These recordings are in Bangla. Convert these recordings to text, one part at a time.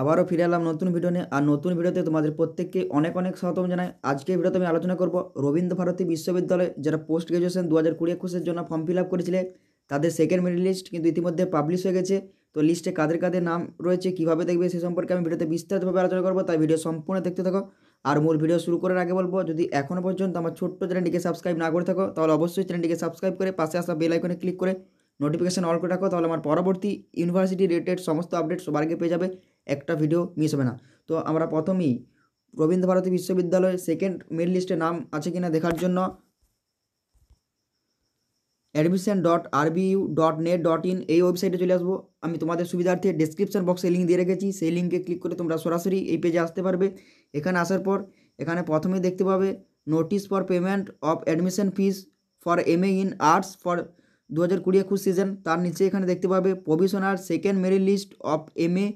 আবারও ফিরে এলাম নতুন ভিডিও নিয়ে আর নতুন ভিডিওতে তোমাদের প্রত্যেককে অনেক অনেক স্বাগতম জানাই আজকে ভিডিওতে আমি আলোচনা করব রবীন্দ্র ভারতী বিশ্ববিদ্যালয়ে যারা পোস্ট গ্রাজুয়েশন দু হাজার কুড়ি একুশের জন্য ফর্ম ফিল আপ করেছিলে তাদের সেকেন্ড মেরিট লিস্ট কিন্তু ইতিমধ্যে পাবলিশ হয়ে গেছে তো লিস্টে কাদের কাদের নাম রয়েছে কীভাবে দেখবে সে সম্পর্কে আমি ভিডিওতে বিস্তারিতভাবে আলোচনা করবো তাই ভিডিও সম্পূর্ণ দেখতে থাকো আর মূল ভিডিও শুরু করার আগে বলবো যদি এখনও পর্যন্ত আমার ছোট্ট চ্যানেলটিকে সাবস্ক্রাইব না করে থাকো তাহলে অবশ্যই চ্যানেলটিকে সাবস্ক্রাইব করে পাশে আসা বেল আইকনে ক্লিক করে নোটিফিকেশন অল করে রাখো তাহলে আমার পরবর্তী ইউনিভার্সিটি রিলেটেড সমস্ত আপডেট সবার আগে পেয়ে যাবে একটা ভিডিও মিস হবে না তো আমরা প্রথমেই রবীন্দ্রভারতী বিশ্ববিদ্যালয়ের সেকেন্ড মেড লিস্টে নাম আছে কিনা দেখার জন্য admission dot RBU dot net dot in এই ওয়েবসাইটে চলে আসবো আমি তোমাদের সুবিধার্থে ডিসক্রিপশন বক্সে লিঙ্ক দিয়ে রেখেছি সেই লিঙ্কে ক্লিক করে তোমরা সরাসরি এই পেজে আসতে পারবে এখানে আসার পর এখানে প্রথমে দেখতে পাবে notice for payment of admission fees for M in arts for দু হাজার কুড়ি একুশ সিজন তার নিচে এখানে দেখতে পাবে provisional second merit list of M A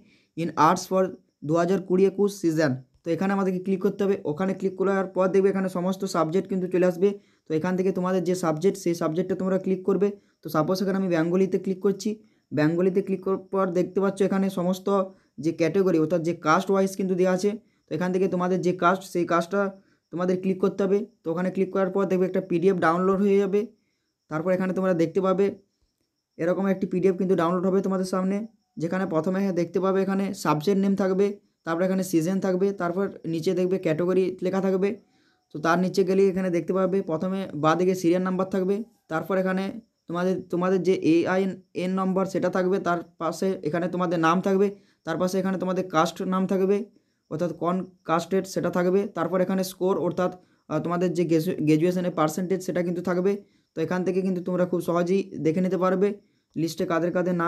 in arts for দু হাজার কুড়ি একুশ সিজন তো এখানে আমাদেরকে ক্লিক করতে হবে ওখানে ক্লিক করার পর দেখবে এখানে সমস্ত সাবজেক্ট কিন্তু চলে আসবে তো এখান থেকে তোমাদের যে সাবজেক্ট সেই সাবজেক্টটা তোমরা ক্লিক করবে তো সাপোজ এখানে আমি বেঙ্গলিতে ক্লিক করছি বেঙ্গলিতে ক্লিক করার পর দেখতে পাচ্ছ এখানে সমস্ত যে ক্যাটেগরি অর্থাৎ যে কাস্ট ওয়াইজ কিন্তু দেওয়া আছে তো এখান থেকে তোমাদের যে কাস্ট সেই কাস্টটা তোমাদের ক্লিক করতে হবে তো ওখানে ক্লিক করার পর দেখবে একটা পিডিএফ ডাউনলোড হয়ে যাবে তারপর এখানে তোমরা দেখতে পাবে এরকম একটি পিডিএফ কিন্তু ডাউনলোড হবে তোমাদের সামনে যেখানে প্রথমে দেখতে পাবে এখানে সাবজেক্ট নেম থাকবে তারপর এখানে সিজন থাকবে তারপর নিচে দেখবে ক্যাটাগরি লেখা থাকবে তো তার নিচে গেলে এখানে দেখতে পাবে প্রথমে বাদিকে সিরিয়াল নাম্বার থাকবে তারপর এখানে তোমাদের তোমাদের যে এআই এন নাম্বার সেটা থাকবে তার পাশে এখানে তোমাদের নাম থাকবে তারপরে এখানে তোমাদের কাস্টম নাম থাকবে অর্থাৎ কোন কাস্টেট সেটা থাকবে তারপর এখানে স্কোর অর্থাৎ তোমাদের যে গ্র্যাজুয়েশনের परसेंटेज সেটা কিন্তু থাকবে তো এখান থেকে কিন্তু তোমরা খুব সহজেই দেখে নিতে পারবে লিস্টে কাদের কাদের নাম